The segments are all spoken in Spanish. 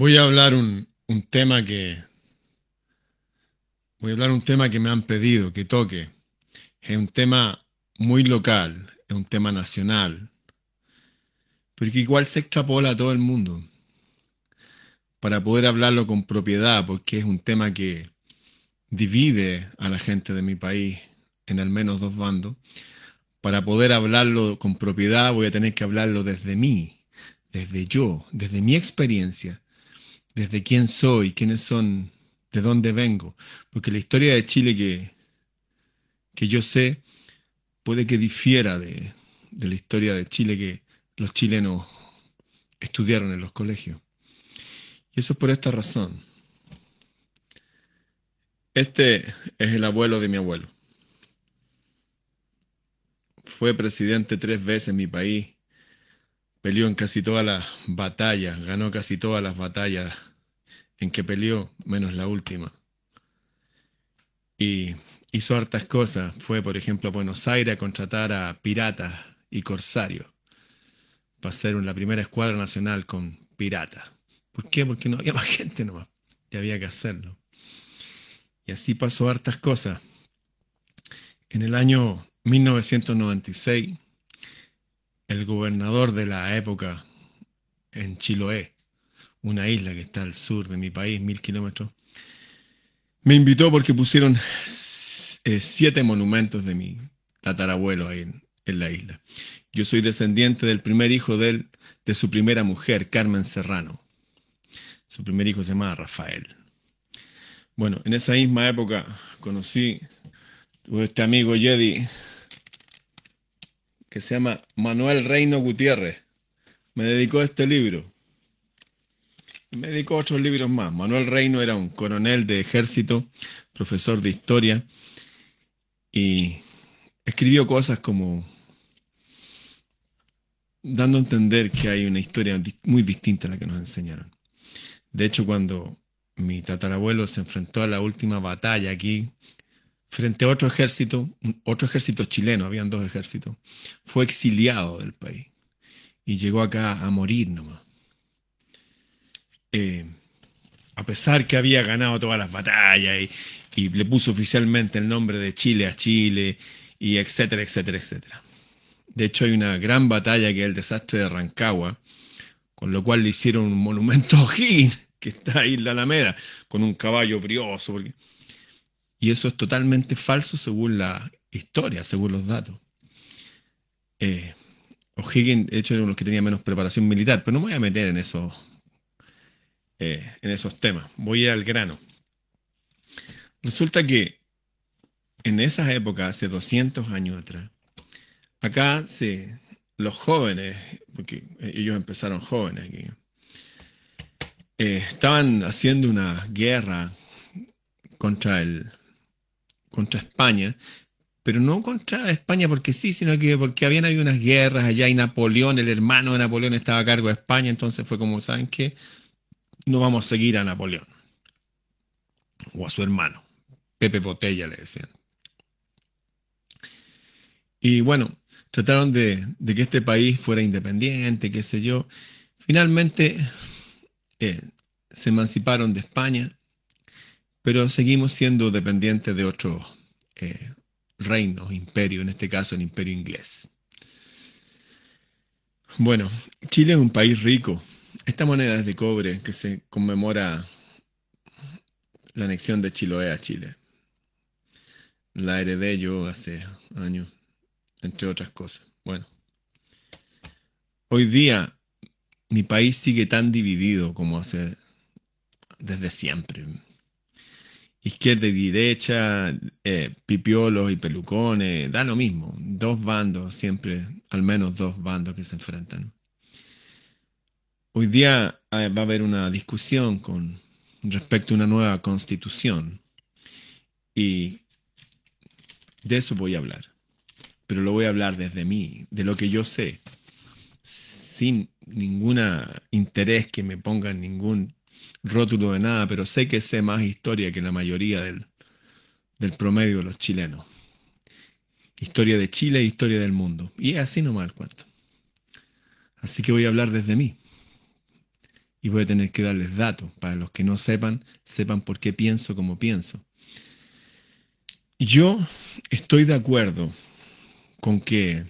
Voy a hablar un, tema que. Voy a hablar un tema que me han pedido que toque. Es un tema muy local, es un tema nacional, pero que igual se extrapola a todo el mundo. Para poder hablarlo con propiedad, porque es un tema que divide a la gente de mi país en al menos dos bandos. Para poder hablarlo con propiedad, voy a tener que hablarlo desde mí, desde yo, desde mi experiencia desde quién soy, quiénes son, de dónde vengo, porque la historia de Chile que, que yo sé puede que difiera de, de la historia de Chile que los chilenos estudiaron en los colegios. Y eso es por esta razón. Este es el abuelo de mi abuelo. Fue presidente tres veces en mi país. Peleó en casi todas las batallas, ganó casi todas las batallas en que peleó, menos la última. Y hizo hartas cosas. Fue, por ejemplo, a Buenos Aires a contratar a piratas y corsarios para ser la primera escuadra nacional con piratas. ¿Por qué? Porque no había más gente nomás y había que hacerlo. Y así pasó hartas cosas. En el año 1996, el gobernador de la época en Chiloé, una isla que está al sur de mi país, mil kilómetros, me invitó porque pusieron eh, siete monumentos de mi tatarabuelo ahí en, la isla. Yo soy descendiente del primer hijo de, él, de su primera mujer, Carmen Serrano. Su primer hijo se llamaba Rafael. Bueno, en esa misma época conocí a este amigo Jedi que se llama Manuel Reino Gutiérrez. Me dedicó a este libro me dedicó otros libros más. Manuel Reino era un coronel de ejército, profesor de historia, y escribió cosas como dando a entender que hay una historia muy distinta a la que nos enseñaron. De hecho, cuando mi tatarabuelo se enfrentó a la última batalla aquí, frente a otro ejército, otro ejército chileno, habían dos ejércitos, fue exiliado del país y llegó acá a morir nomás. Eh, a pesar que había ganado todas las batallas y, le puso oficialmente el nombre de Chile a Chile, y etcétera, etcétera, etcétera. De hecho, hay una gran batalla que es el desastre de Rancagua, con lo cual le hicieron un monumento a O'Higgins, que está ahí en la Alameda, con un caballo brioso. Y eso es totalmente falso según la historia, según los datos. Eh, O'Higgins, de hecho, era uno de los que tenía menos preparación militar, pero no me voy a meter en eso eh, en esos temas. Voy al grano. Resulta que en esas épocas, hace 200 años atrás, acá los jóvenes, porque ellos empezaron jóvenes aquí, eh, estaban haciendo una guerra contra, el, contra España, pero no contra España porque sí, sino que porque habían habido unas guerras allá y Napoleón, el hermano de Napoleón, estaba a cargo de España, entonces fue como, ¿saben qué? no vamos a seguir a Napoleón o a su hermano. Pepe Botella le decían. Y bueno, trataron de, que este país fuera independiente, qué sé yo. Finalmente eh, se emanciparon de España, pero seguimos siendo dependientes de otros eh, reinos, imperios, en este caso el imperio inglés. Bueno, Chile es un país rico, esta moneda es de cobre que se conmemora la anexión de Chiloé a Chile. La heredé yo hace años, entre otras cosas. Bueno, hoy día mi país sigue tan dividido como hace desde siempre. Izquierda y derecha, eh, pipiolos y pelucones, da lo mismo. Dos bandos, siempre, al menos dos bandos que se enfrentan. Hoy día eh, va a haber una discusión con respecto a una nueva constitución y de eso voy a hablar, pero lo voy a hablar desde mí, de lo que yo sé, sin ningún interés que me en ningún rótulo de nada, pero sé que sé más historia que la mayoría del, promedio de los chilenos. Historia de Chile, historia del mundo. Y así nomás el cuento. Así que voy a hablar desde mí y voy a tener que darles datos. Para los que no sepan, sepan por qué pienso como pienso. Yo estoy de acuerdo con que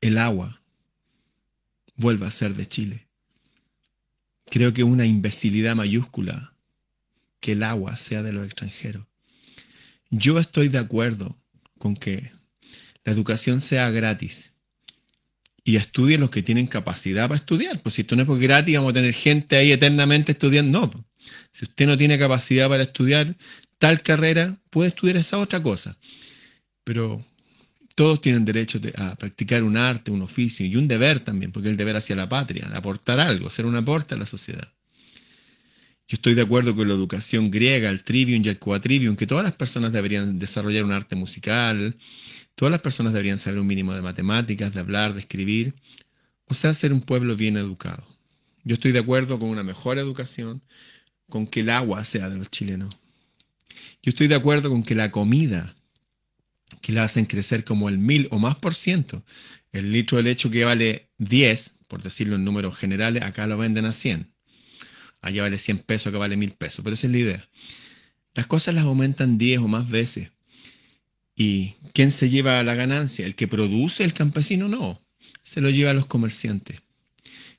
el agua vuelva a ser de Chile. Creo que es una imbecilidad mayúscula que el agua sea de los extranjeros. Yo estoy de acuerdo con que la educación sea gratis y estudien los que tienen capacidad para estudiar. Pues si esto no es gratis, vamos a tener gente ahí eternamente estudiando. No, pues, si usted no tiene capacidad para estudiar tal carrera, puede estudiar esa otra cosa. Pero todos tienen derecho a practicar un arte, un oficio y un deber también, porque el deber hacia la patria, aportar algo, ser un aporte a la sociedad. Yo estoy de acuerdo con la educación griega, el trivium y el quadrivium, que todas las personas deberían desarrollar un arte musical, todas las personas deberían saber un mínimo de matemáticas, de hablar, de escribir, o sea, ser un pueblo bien educado. Yo estoy de acuerdo con una mejor educación, con que el agua sea de los chilenos. Yo estoy de acuerdo con que la comida, que la hacen crecer como el mil o más por ciento, el litro de leche que vale 10, por decirlo en números generales, acá lo venden a 100 Allá vale 100 pesos, acá vale 1000 pesos, pero esa es la idea. Las cosas las aumentan 10 o más veces. ¿Y quién se lleva la ganancia? ¿El que produce el campesino? No, se lo lleva a los comerciantes.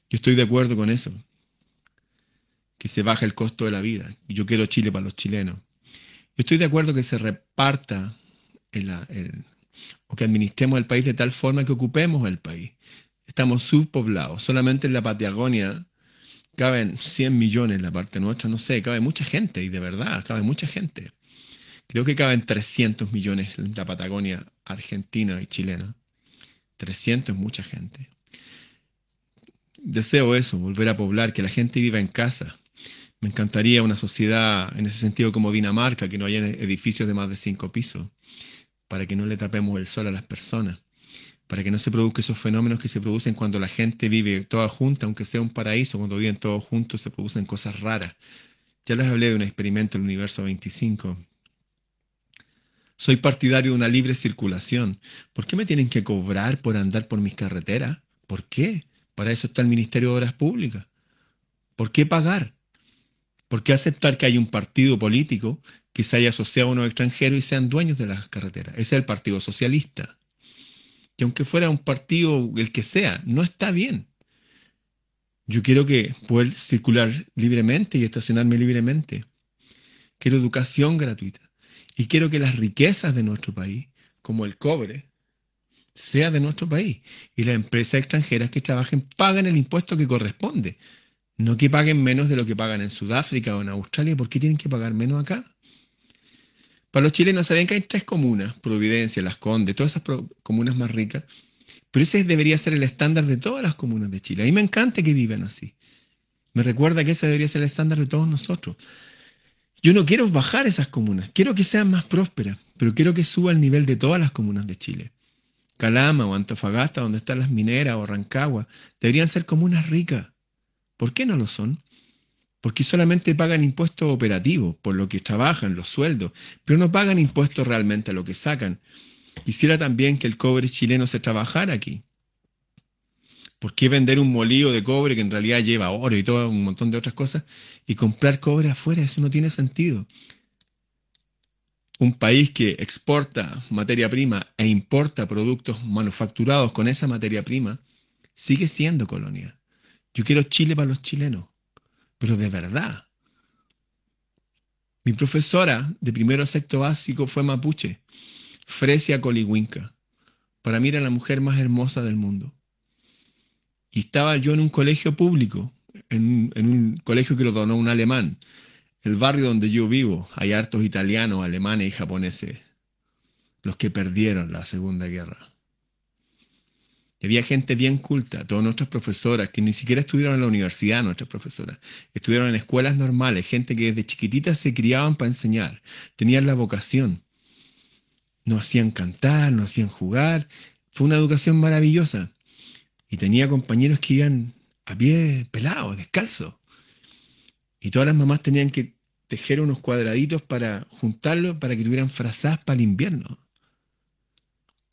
Yo estoy de acuerdo con eso, que se baja el costo de la vida. Yo quiero Chile para los chilenos. Yo estoy de acuerdo que se reparta o que administremos el país de tal forma que ocupemos el país. Estamos subpoblados. Solamente en la Patagonia caben 100 millones en la parte nuestra, no sé, cabe mucha gente, y de verdad, cabe mucha gente. Creo que caben 300 millones en la Patagonia argentina y chilena. 300 mucha gente. Deseo eso, volver a poblar, que la gente viva en casa. Me encantaría una sociedad en ese sentido como Dinamarca, que no haya edificios de más de cinco pisos, para que no le tapemos el sol a las personas para que no se produzcan esos fenómenos que se producen cuando la gente vive toda junta, aunque sea un paraíso, cuando viven todos juntos se producen cosas raras. Ya les hablé de un experimento el universo 25. Soy partidario de una libre circulación. ¿Por qué me tienen que cobrar por andar por mis carreteras? ¿Por qué? Para eso está el Ministerio de Obras Públicas. ¿Por qué pagar? ¿Por qué aceptar que hay un partido político que se haya asociado a uno extranjeros y sean dueños de las carreteras? Ese es el Partido Socialista y aunque fuera un partido el que sea, no está bien. Yo quiero que pueda circular libremente y estacionarme libremente. Quiero educación gratuita. Y quiero que las riquezas de nuestro país, como el cobre, sea de nuestro país. Y las empresas extranjeras que trabajen paguen el impuesto que corresponde. No que paguen menos de lo que pagan en Sudáfrica o en Australia. ¿Por qué tienen que pagar menos acá? Para los chilenos, saben que hay tres comunas, Providencia, Las Condes, todas esas comunas más ricas, pero ese debería ser el estándar de todas las comunas de Chile. A mí me encanta que vivan así. Me recuerda que ese debería ser el estándar de todos nosotros. Yo no quiero bajar esas comunas, quiero que sean más prósperas, pero quiero que suba el nivel de todas las comunas de Chile. Calama o Antofagasta, donde están las mineras o Rancagua, deberían ser comunas ricas. ¿Por qué no lo son? porque solamente pagan impuestos operativos por lo que trabajan, los sueldos, pero no pagan impuestos realmente a lo que sacan. Quisiera también que el cobre chileno se trabajara aquí. ¿Por qué vender un molío de cobre que en realidad lleva oro y todo un montón de otras cosas y comprar cobre afuera? Eso no tiene sentido. Un país que exporta materia prima e importa productos manufacturados con esa materia prima sigue siendo colonia. Yo quiero Chile para los chilenos pero de verdad. Mi profesora de primero a sexto básico fue mapuche, Fresia Coliwinca. Para mí era la mujer más hermosa del mundo. Y estaba yo en un colegio público, en un colegio que lo donó un alemán. El barrio donde yo vivo hay hartos italianos, alemanes y japoneses, los que perdieron la Segunda Guerra había gente bien culta, todas nuestras profesoras, que ni siquiera estudiaron en la universidad, nuestras profesoras, Estuvieron en escuelas normales, gente que desde chiquititas se criaban para enseñar, tenían la vocación. no hacían cantar, no hacían jugar. Fue una educación maravillosa. Y tenía compañeros que iban a pie pelados, descalzos. Y todas las mamás tenían que tejer unos cuadraditos para juntarlos para que tuvieran frazadas para el invierno.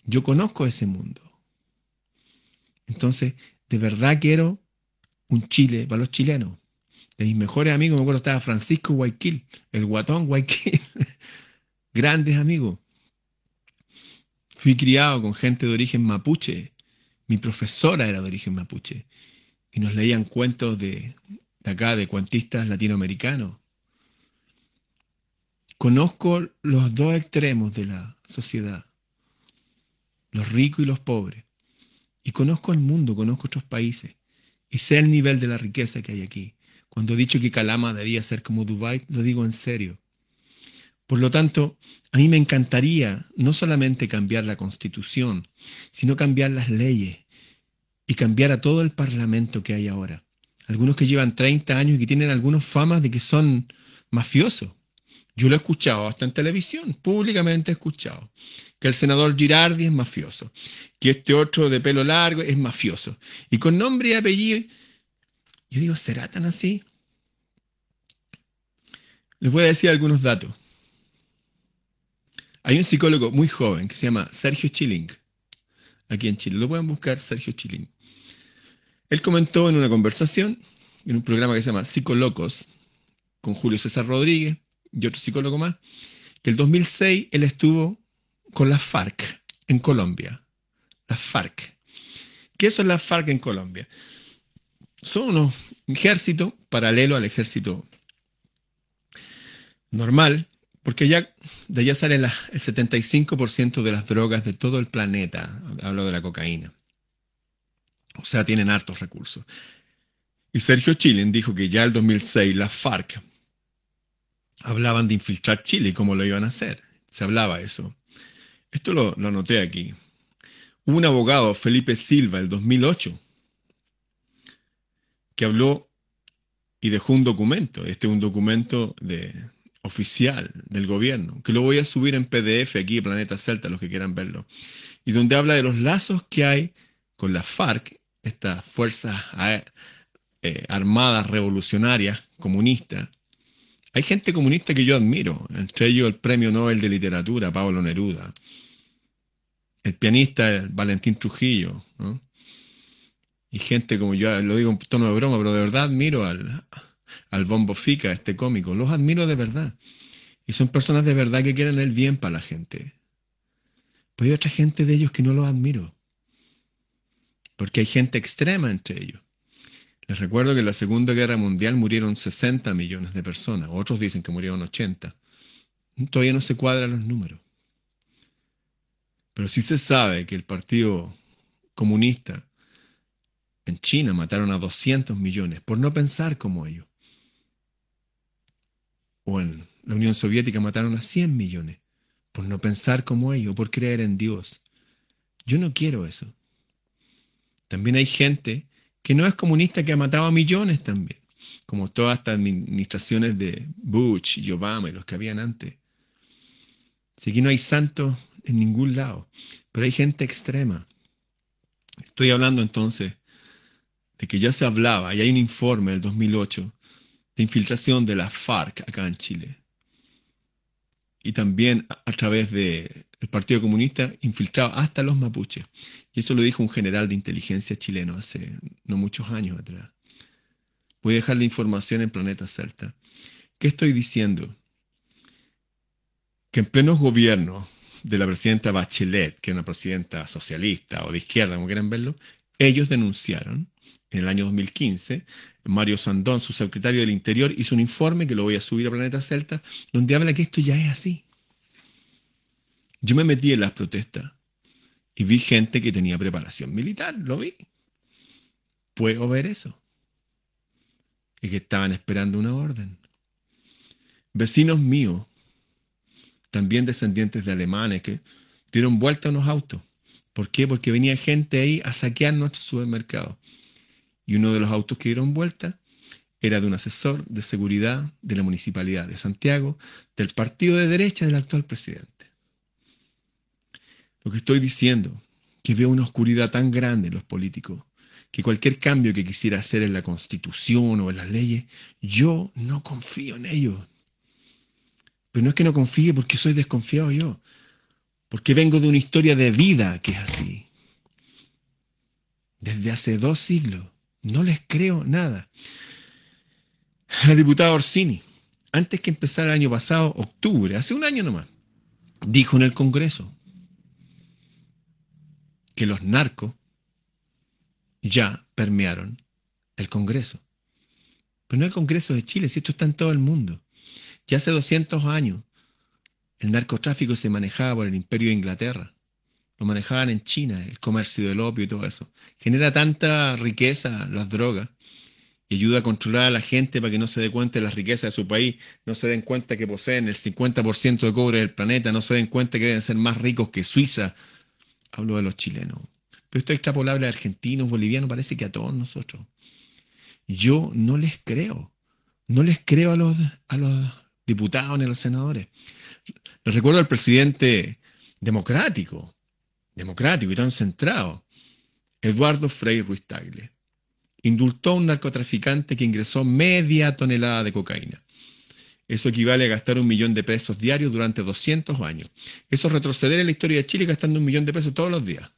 Yo conozco ese mundo. Entonces, de verdad quiero un Chile para los chilenos. De mis mejores amigos, me acuerdo, estaba Francisco Guayquil, el guatón Guayquil. Grandes amigos. Fui criado con gente de origen mapuche. Mi profesora era de origen mapuche. Y nos leían cuentos de, acá, de cuantistas latinoamericanos. Conozco los dos extremos de la sociedad, los ricos y los pobres. Y conozco el mundo, conozco otros países. Y sé el nivel de la riqueza que hay aquí. Cuando he dicho que Calama debía ser como Dubai lo digo en serio. Por lo tanto, a mí me encantaría no solamente cambiar la constitución, sino cambiar las leyes y cambiar a todo el parlamento que hay ahora. Algunos que llevan 30 años y que tienen algunas famas de que son mafiosos. Yo lo he escuchado hasta en televisión, públicamente he escuchado, que el senador Girardi es mafioso, que este otro de pelo largo es mafioso. Y con nombre y apellido, yo digo, ¿será tan así? Les voy a decir algunos datos. Hay un psicólogo muy joven que se llama Sergio Chiling, aquí en Chile. Lo pueden buscar, Sergio Chiling. Él comentó en una conversación, en un programa que se llama Psicolocos, con Julio César Rodríguez, y otro psicólogo más, que el 2006 él estuvo con la FARC en Colombia. La FARC. ¿Qué son las FARC en Colombia? Son unos ejércitos paralelo al ejército normal, porque ya de allá sale el 75% de las drogas de todo el planeta. Hablo de la cocaína. O sea, tienen hartos recursos. Y Sergio Chilen dijo que ya el 2006 la FARC hablaban de infiltrar Chile y cómo lo iban a hacer. Se hablaba eso. Esto lo, anoté aquí. un abogado, Felipe Silva, el 2008, que habló y dejó un documento. Este es un documento de, oficial del gobierno, que lo voy a subir en PDF aquí, Planeta Celta, los que quieran verlo, y donde habla de los lazos que hay con la FARC, estas fuerzas eh, armadas revolucionarias comunistas, hay gente comunista que yo admiro, entre ellos el premio Nobel de Literatura, Pablo Neruda, el pianista Valentín Trujillo, y gente como yo, lo digo en tono de broma, pero de verdad admiro al, Bombo Fica, este cómico, los admiro de verdad. Y son personas de verdad que quieren el bien para la gente. Pues hay otra gente de ellos que no los admiro. Porque hay gente extrema entre ellos. Les recuerdo que en la Segunda Guerra Mundial murieron 60 millones de personas, otros dicen que murieron 80. Todavía no se cuadran los números. Pero sí se sabe que el Partido Comunista en China mataron a 200 millones por no pensar como ellos. O en la Unión Soviética mataron a 100 millones por no pensar como ellos, por creer en Dios. Yo no quiero eso. También hay gente que no es comunista, que ha matado a millones también, como todas estas administraciones de Bush y Obama y los que habían antes. Así que no hay santos en ningún lado, pero hay gente extrema. Estoy hablando entonces de que ya se hablaba, y hay un informe del 2008, de infiltración de la FARC acá en Chile. Y también a través de el Partido Comunista infiltraba hasta los mapuches. Y eso lo dijo un general de inteligencia chileno hace no muchos años atrás. Voy a dejar la información en Planeta Celta. ¿Qué estoy diciendo? Que en plenos gobiernos de la presidenta Bachelet, que era una presidenta socialista o de izquierda, como quieran verlo, ellos denunciaron en el año 2015. Mario Sandón, su secretario del Interior, hizo un informe que lo voy a subir a Planeta Celta, donde habla que esto ya es así. Yo me metí en las protestas y vi gente que tenía preparación militar, lo vi. Puedo ver eso. Y que estaban esperando una orden. Vecinos míos, también descendientes de alemanes, que dieron vuelta a unos autos. ¿Por qué? Porque venía gente ahí a saquear nuestro supermercado. Y uno de los autos que dieron vuelta era de un asesor de seguridad de la Municipalidad de Santiago, del partido de derecha del actual presidente. Lo que estoy diciendo, que veo una oscuridad tan grande en los políticos, que cualquier cambio que quisiera hacer en la constitución o en las leyes, yo no confío en ellos. Pero no es que no confíe porque soy desconfiado yo, porque vengo de una historia de vida que es así. Desde hace dos siglos, no les creo nada. El diputado Orsini, antes que empezara el año pasado, octubre, hace un año nomás, dijo en el Congreso, que los narcos ya permearon el Congreso. Pero no el Congreso de Chile, si esto está en todo el mundo. Ya hace 200 años el narcotráfico se manejaba por el imperio de Inglaterra. Lo manejaban en China, el comercio del opio y todo eso. Genera tanta riqueza las drogas y ayuda a controlar a la gente para que no se dé cuenta de las riquezas de su país, no se den cuenta que poseen el 50% de cobre del planeta, no se den cuenta que deben ser más ricos que Suiza Hablo de los chilenos. Pero esto es extrapolable a argentinos, bolivianos, parece que a todos nosotros. Yo no les creo. No les creo a los, a los diputados ni a los senadores. Les recuerdo al presidente democrático, democrático y tan centrado, Eduardo Frei Ruiz Tagle. Indultó a un narcotraficante que ingresó media tonelada de cocaína. Eso equivale a gastar un millón de pesos diarios durante 200 años. Eso es retroceder en la historia de Chile gastando un millón de pesos todos los días.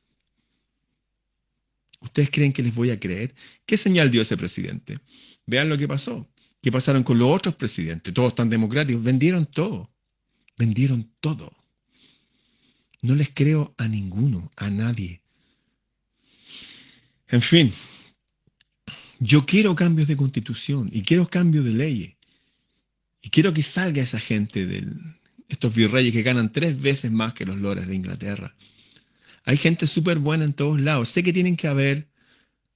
¿Ustedes creen que les voy a creer? ¿Qué señal dio ese presidente? Vean lo que pasó. ¿Qué pasaron con los otros presidentes? Todos tan democráticos. Vendieron todo. Vendieron todo. No les creo a ninguno, a nadie. En fin, yo quiero cambios de constitución y quiero cambios de leyes. Y quiero que salga esa gente de estos virreyes que ganan tres veces más que los lores de Inglaterra. Hay gente súper buena en todos lados. Sé que tienen que haber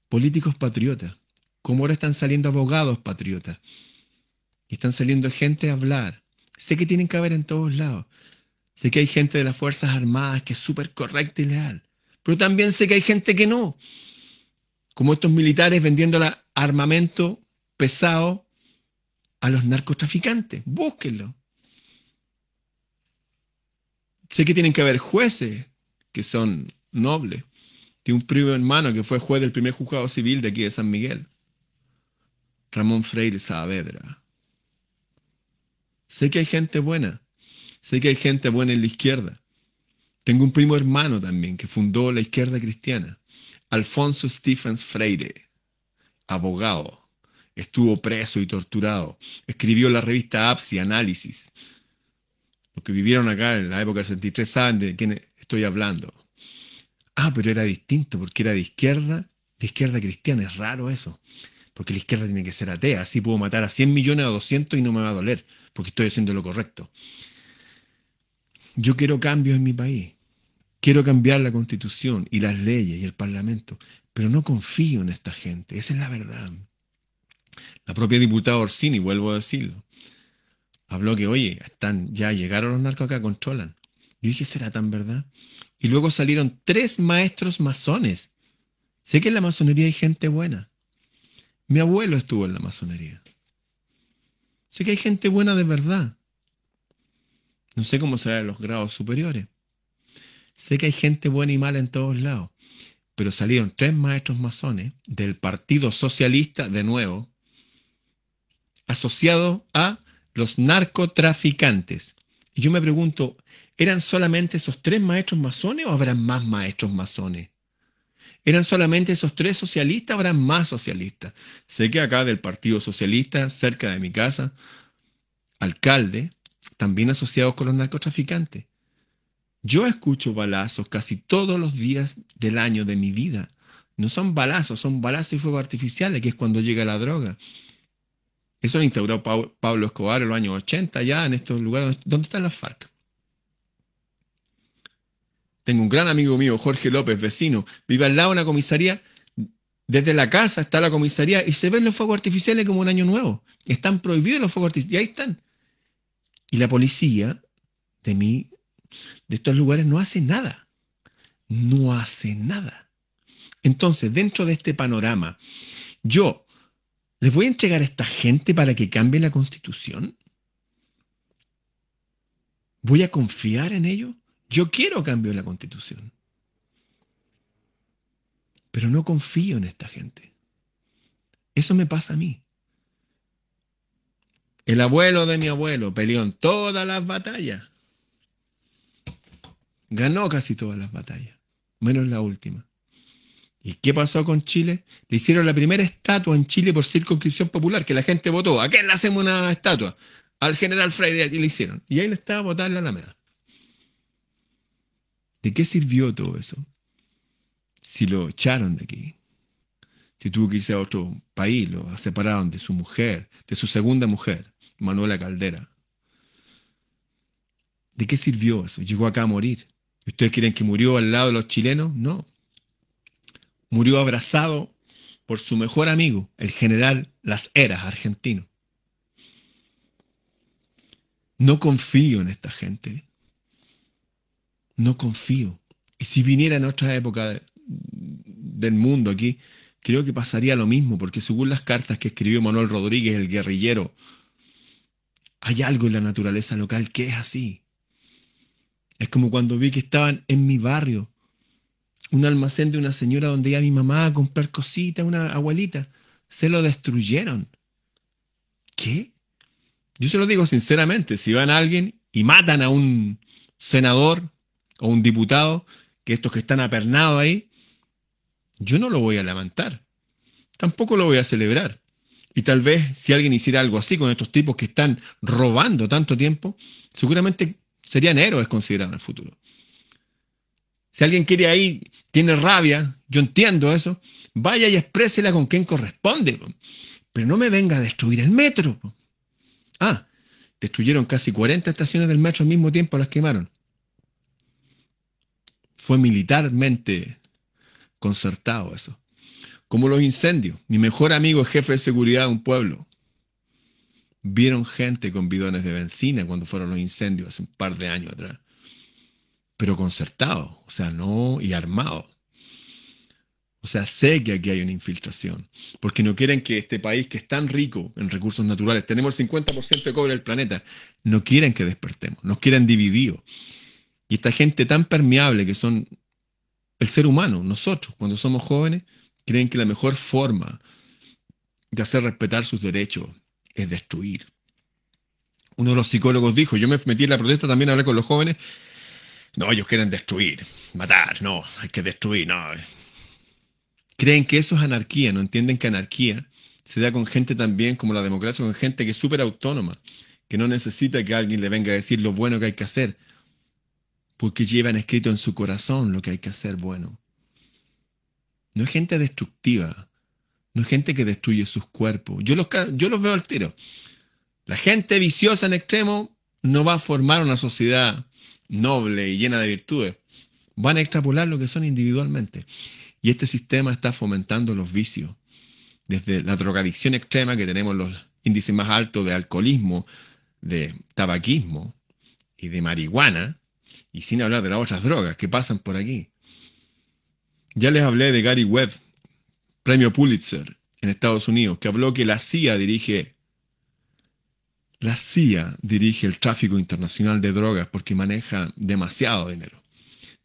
políticos patriotas, como ahora están saliendo abogados patriotas. Y están saliendo gente a hablar. Sé que tienen que haber en todos lados. Sé que hay gente de las Fuerzas Armadas que es súper correcta y leal. Pero también sé que hay gente que no. Como estos militares vendiendo armamento pesado a los narcotraficantes. Búsquenlo. Sé que tienen que haber jueces que son nobles. Tengo un primo hermano que fue juez del primer juzgado civil de aquí de San Miguel. Ramón Freire Saavedra. Sé que hay gente buena. Sé que hay gente buena en la izquierda. Tengo un primo hermano también que fundó la izquierda cristiana. Alfonso Stephens Freire, abogado Estuvo preso y torturado. Escribió la revista APSI, Análisis. Los que vivieron acá en la época del 63 saben de quién estoy hablando. Ah, pero era distinto porque era de izquierda, de izquierda cristiana. Es raro eso. Porque la izquierda tiene que ser atea. Así puedo matar a 100 millones o 200 y no me va a doler porque estoy haciendo lo correcto. Yo quiero cambios en mi país. Quiero cambiar la constitución y las leyes y el parlamento, pero no confío en esta gente, esa es la verdad. La propia diputada Orsini, vuelvo a decirlo, habló que, oye, están, ya llegaron los narcos acá, controlan. Yo dije, ¿será tan verdad? Y luego salieron tres maestros masones. Sé que en la masonería hay gente buena. Mi abuelo estuvo en la masonería. Sé que hay gente buena de verdad. No sé cómo se serán los grados superiores. Sé que hay gente buena y mala en todos lados. Pero salieron tres maestros masones del Partido Socialista, de nuevo, asociado a los narcotraficantes. Y yo me pregunto, ¿eran solamente esos tres maestros masones o habrán más maestros masones? ¿Eran solamente esos tres socialistas o habrán más socialistas? Sé que acá del Partido Socialista, cerca de mi casa, alcalde, también asociados con los narcotraficantes. Yo escucho balazos casi todos los días del año de mi vida. No son balazos, son balazos y fuego artificiales, que es cuando llega la droga. Eso lo instauró Pablo Escobar en los años 80, ya en estos lugares ¿Dónde están las FARC. Tengo un gran amigo mío, Jorge López, vecino, vive al lado de una comisaría. Desde la casa está la comisaría y se ven los fuegos artificiales como un año nuevo. Están prohibidos los fuegos artificiales. Y ahí están. Y la policía de mí, de estos lugares, no hace nada. No hace nada. Entonces, dentro de este panorama, yo ¿Les voy a entregar a esta gente para que cambie la constitución? ¿Voy a confiar en ellos? Yo quiero cambio la constitución. Pero no confío en esta gente. Eso me pasa a mí. El abuelo de mi abuelo peleó en todas las batallas. Ganó casi todas las batallas, menos la última. ¿Y qué pasó con Chile? Le hicieron la primera estatua en Chile por circunscripción popular, que la gente votó. ¿A quién le hacemos una estatua? Al general Freire, y le hicieron. Y ahí le estaba votando en la Alameda. ¿De qué sirvió todo eso? Si lo echaron de aquí, si tuvo que irse a otro país, lo separaron de su mujer, de su segunda mujer, Manuela Caldera. ¿De qué sirvió eso? Llegó acá a morir. ¿Ustedes creen que murió al lado de los chilenos? No murió abrazado por su mejor amigo, el general Las Heras, argentino. No confío en esta gente. No confío. Y si viniera en otra época del mundo aquí, creo que pasaría lo mismo, porque según las cartas que escribió Manuel Rodríguez, el guerrillero, hay algo en la naturaleza local que es así. Es como cuando vi que estaban en mi barrio un almacén de una señora donde iba mi mamá a comprar cositas, una abuelita. Se lo destruyeron. ¿Qué? Yo se lo digo sinceramente, si van a alguien y matan a un senador o un diputado, que estos que están apernados ahí, yo no lo voy a levantar Tampoco lo voy a celebrar. Y tal vez si alguien hiciera algo así con estos tipos que están robando tanto tiempo, seguramente serían héroes considerados en el futuro. Si alguien quiere ahí, tiene rabia, yo entiendo eso, vaya y exprésela con quien corresponde. Pero no me venga a destruir el metro. Ah, destruyeron casi 40 estaciones del metro al mismo tiempo, las quemaron. Fue militarmente concertado eso. Como los incendios. Mi mejor amigo, jefe de seguridad de un pueblo, vieron gente con bidones de benzina cuando fueron los incendios hace un par de años atrás pero concertado, o sea, no y armado. O sea, sé que aquí hay una infiltración, porque no quieren que este país que es tan rico en recursos naturales, tenemos el 50% de cobre del planeta, no quieren que despertemos, nos quieren divididos. Y esta gente tan permeable que son el ser humano, nosotros, cuando somos jóvenes, creen que la mejor forma de hacer respetar sus derechos es destruir. Uno de los psicólogos dijo, yo me metí en la protesta también a hablar con los jóvenes, no, ellos quieren destruir, matar, no, hay que destruir, no. Creen que eso es anarquía, no entienden que anarquía se da con gente también como la democracia, con gente que es súper autónoma, que no necesita que alguien le venga a decir lo bueno que hay que hacer, porque llevan escrito en su corazón lo que hay que hacer bueno. No es gente destructiva, no es gente que destruye sus cuerpos. Yo los, yo los veo al tiro. La gente viciosa en extremo no va a formar una sociedad noble y llena de virtudes, van a extrapolar lo que son individualmente. Y este sistema está fomentando los vicios, desde la drogadicción extrema que tenemos los índices más altos de alcoholismo, de tabaquismo y de marihuana, y sin hablar de las otras drogas que pasan por aquí. Ya les hablé de Gary Webb, premio Pulitzer en Estados Unidos, que habló que la CIA dirige la CIA dirige el tráfico internacional de drogas porque maneja demasiado dinero.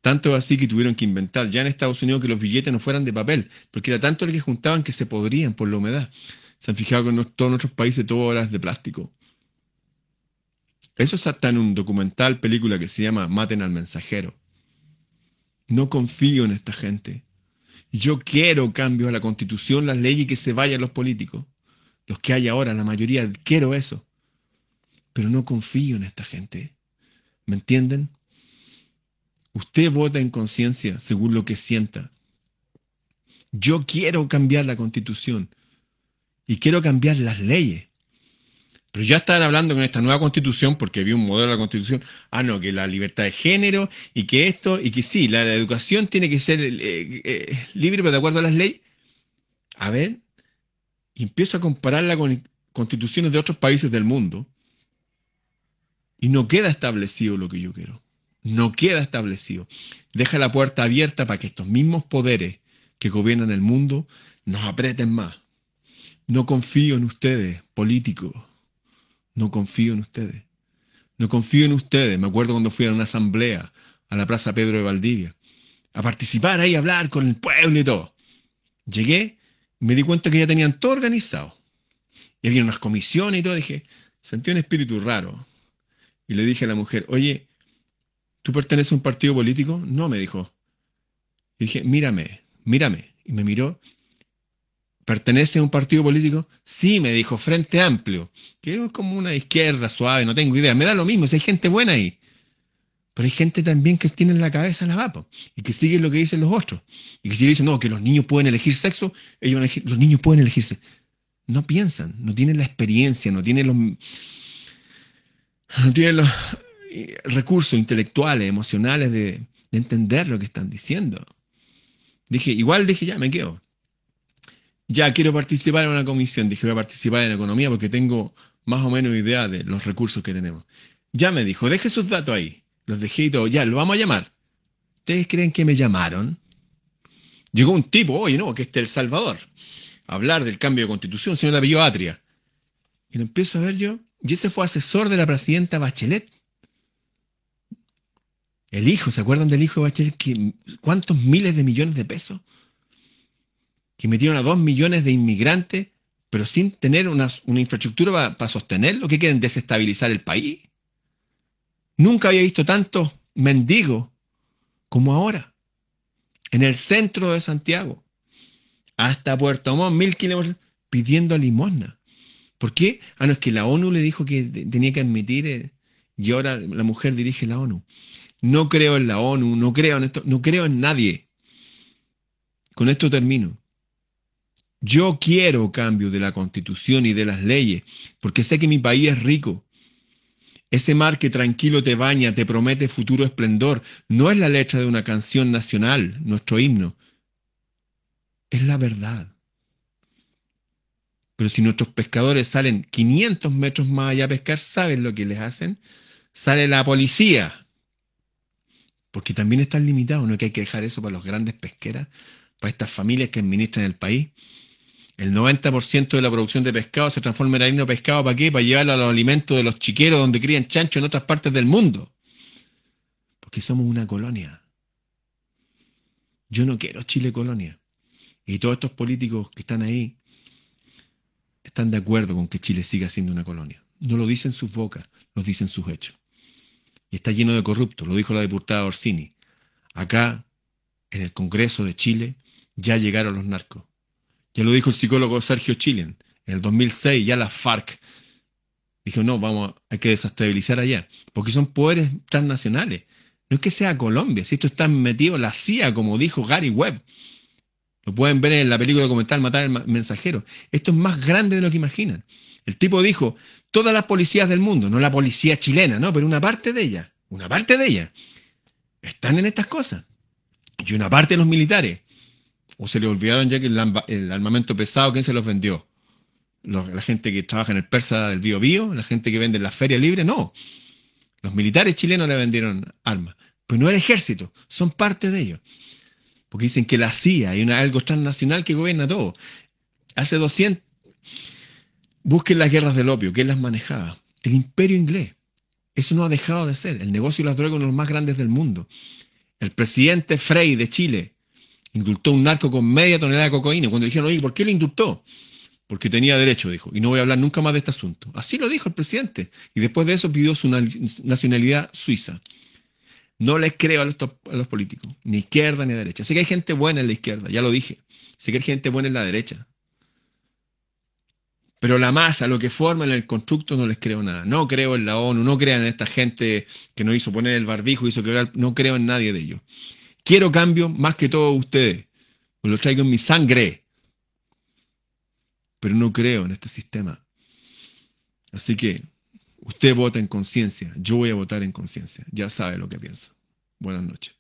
Tanto así que tuvieron que inventar ya en Estados Unidos que los billetes no fueran de papel, porque era tanto el que juntaban que se podrían por la humedad. Se han fijado que en todos nuestros países todo ahora es de plástico. Eso está en un documental, película que se llama Maten al mensajero. No confío en esta gente. Yo quiero cambios a la constitución, las leyes y que se vayan los políticos. Los que hay ahora, la mayoría, quiero eso pero no confío en esta gente. ¿Me entienden? Usted vota en conciencia según lo que sienta. Yo quiero cambiar la constitución y quiero cambiar las leyes. Pero ya están hablando con esta nueva constitución, porque vi un modelo de la constitución, ah, no, que la libertad de género y que esto, y que sí, la, educación tiene que ser eh, eh, libre, pero de acuerdo a las leyes. A ver, empiezo a compararla con constituciones de otros países del mundo y no queda establecido lo que yo quiero. No queda establecido. Deja la puerta abierta para que estos mismos poderes que gobiernan el mundo nos aprieten más. No confío en ustedes, políticos. No confío en ustedes. No confío en ustedes. Me acuerdo cuando fui a una asamblea a la Plaza Pedro de Valdivia a participar ahí, a hablar con el pueblo y todo. Llegué me di cuenta que ya tenían todo organizado. Y había unas comisiones y todo. Dije, sentí un espíritu raro. Y le dije a la mujer, oye, ¿tú perteneces a un partido político? No, me dijo. Y dije, mírame, mírame. Y me miró. ¿Pertenece a un partido político? Sí, me dijo, Frente Amplio, que es como una izquierda suave, no tengo idea. Me da lo mismo, si hay gente buena ahí. Pero hay gente también que tiene la cabeza la vapa y que sigue lo que dicen los otros. Y que si dicen, no, que los niños pueden elegir sexo, ellos van a elegir, los niños pueden elegirse. No piensan, no tienen la experiencia, no tienen los tienen los recursos intelectuales, emocionales de, entender lo que están diciendo. Dije, igual dije, ya, me quedo. Ya quiero participar en una comisión. Dije, voy a participar en economía porque tengo más o menos idea de los recursos que tenemos. Ya me dijo, deje sus datos ahí. Los dejé y todo. Ya, lo vamos a llamar. ¿Ustedes creen que me llamaron? Llegó un tipo, oye, no, que este El Salvador. A hablar del cambio de constitución, señor a Atria. Y lo empiezo a ver yo. Y ese fue asesor de la presidenta Bachelet. El hijo, ¿se acuerdan del hijo de Bachelet? ¿Cuántos miles de millones de pesos? Que metieron a dos millones de inmigrantes, pero sin tener una, infraestructura para sostener? sostenerlo. que quieren? ¿Desestabilizar el país? Nunca había visto tantos mendigos como ahora. En el centro de Santiago, hasta Puerto Montt, mil kilómetros, pidiendo limosna. ¿Por qué? Ah, no, es que la ONU le dijo que tenía que admitir eh, y ahora la mujer dirige la ONU. No creo en la ONU, no creo en esto, no creo en nadie. Con esto termino. Yo quiero cambio de la constitución y de las leyes, porque sé que mi país es rico. Ese mar que tranquilo te baña, te promete futuro esplendor, no es la letra de una canción nacional, nuestro himno. Es la verdad. Pero si nuestros pescadores salen 500 metros más allá a pescar, ¿saben lo que les hacen? Sale la policía. Porque también están limitados, ¿no? Que hay que dejar eso para los grandes pesqueras, para estas familias que administran el país. El 90% de la producción de pescado se transforma en harina de pescado. ¿Para qué? Para llevarlo a los alimentos de los chiqueros donde crían chancho en otras partes del mundo. Porque somos una colonia. Yo no quiero Chile colonia. Y todos estos políticos que están ahí están de acuerdo con que Chile siga siendo una colonia. No lo dicen sus bocas, lo dicen sus hechos. Y está lleno de corruptos, lo dijo la diputada Orsini. Acá, en el Congreso de Chile, ya llegaron los narcos. Ya lo dijo el psicólogo Sergio Chilen. En el 2006 ya la FARC dijo, no, vamos, hay que desestabilizar allá. Porque son poderes transnacionales. No es que sea Colombia, si esto está metido la CIA, como dijo Gary Webb. Lo pueden ver en la película documental Matar al Mensajero. Esto es más grande de lo que imaginan. El tipo dijo, todas las policías del mundo, no la policía chilena, ¿no? Pero una parte de ellas, una parte de ellas, están en estas cosas. Y una parte de los militares. O se le olvidaron ya que el, armamento pesado, ¿quién se los vendió? la gente que trabaja en el persa del Bio Bio, la gente que vende en las ferias libres, no. Los militares chilenos le vendieron armas. Pero no el ejército, son parte de ellos porque dicen que la CIA hay una, algo transnacional que gobierna todo. Hace 200, busquen las guerras del opio, que las manejaba? El imperio inglés. Eso no ha dejado de ser. El negocio de las drogas es uno de los más grandes del mundo. El presidente Frey de Chile indultó un narco con media tonelada de cocaína. Cuando dijeron, oye, ¿por qué lo indultó? Porque tenía derecho, dijo, y no voy a hablar nunca más de este asunto. Así lo dijo el presidente. Y después de eso pidió su nacionalidad suiza. No les creo a los, políticos, ni izquierda ni derecha. Sé que hay gente buena en la izquierda, ya lo dije. Sé que hay gente buena en la derecha. Pero la masa, lo que en el constructo, no les creo nada. No creo en la ONU, no creo en esta gente que nos hizo poner el barbijo, hizo que no creo en nadie de ellos. Quiero cambio más que todos ustedes. Os lo traigo en mi sangre. Pero no creo en este sistema. Así que Usted vota en conciencia, yo voy a votar en conciencia. Ya sabe lo que pienso. Buenas noches.